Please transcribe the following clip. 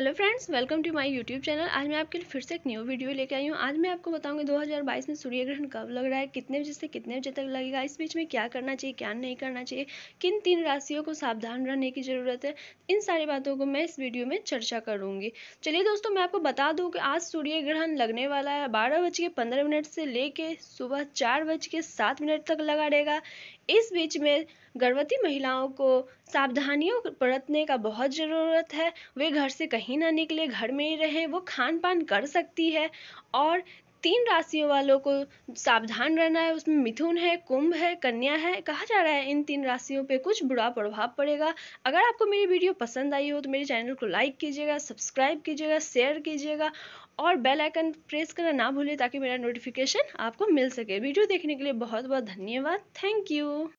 hello friends welcome to my YouTube channel आज मैं आपके लिए फिर से एक न्यू वीडियो लेके आई हूँ आज मैं आपको बताऊंगी 2022 में सूर्य ग्रहण कब लग रहा है कितने बजे से कितने बजे तक लगेगा इस बीच में क्या करना चाहिए क्या नहीं करना चाहिए किन तीन राशियों को सावधान रहने की ज़रूरत है इन सारी बातों को मैं इस वीडियो में चर्चा करूंगी चलिए दोस्तों मैं आपको बता दूँ कि आज सूर्य ग्रहण लगने वाला है बारह बज के पंद्रह मिनट से लेके सुबह चार बज के सात मिनट तक लगा रहेगा इस बीच में गर्भवती महिलाओं को सावधानियों बरतने का बहुत ज़रूरत है वे घर से कहीं कहीं ना निकले घर में ही रहें वो खान पान कर सकती है और तीन राशियों वालों को सावधान रहना है उसमें मिथुन है कुंभ है कन्या है कहा जा रहा है इन तीन राशियों पे कुछ बुरा प्रभाव पड़ेगा अगर आपको मेरी वीडियो पसंद आई हो तो मेरे चैनल को लाइक कीजिएगा सब्सक्राइब कीजिएगा शेयर कीजिएगा और बेल आइकन प्रेस करना ना भूलें ताकि मेरा नोटिफिकेशन आपको मिल सके वीडियो देखने के लिए बहुत बहुत धन्यवाद थैंक यू